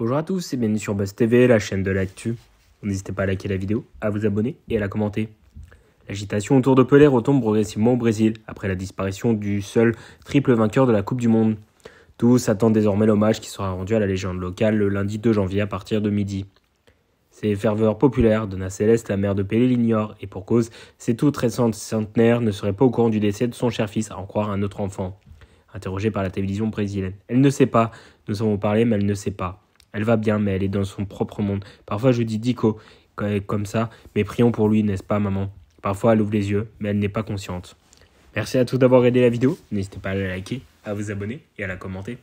Bonjour à tous et bienvenue sur Buzz TV, la chaîne de l'actu. N'hésitez pas à liker la vidéo, à vous abonner et à la commenter. L'agitation autour de Pelé retombe progressivement au Brésil après la disparition du seul triple vainqueur de la Coupe du Monde. Tous attendent désormais l'hommage qui sera rendu à la légende locale le lundi 2 janvier à partir de midi. Ces ferveurs populaires, Donna Céleste, la mère de Pelé, l'ignore, et pour cause, ses toutes récentes centenaires ne seraient pas au courant du décès de son cher fils, à en croire un autre enfant. Interrogée par la télévision brésilienne, elle ne sait pas, nous avons parlé, mais elle ne sait pas. Elle va bien, mais elle est dans son propre monde. Parfois, je dis Dico, comme ça, mais prions pour lui, n'est-ce pas, maman Parfois, elle ouvre les yeux, mais elle n'est pas consciente. Merci à tous d'avoir aidé la vidéo. N'hésitez pas à la liker, à vous abonner et à la commenter.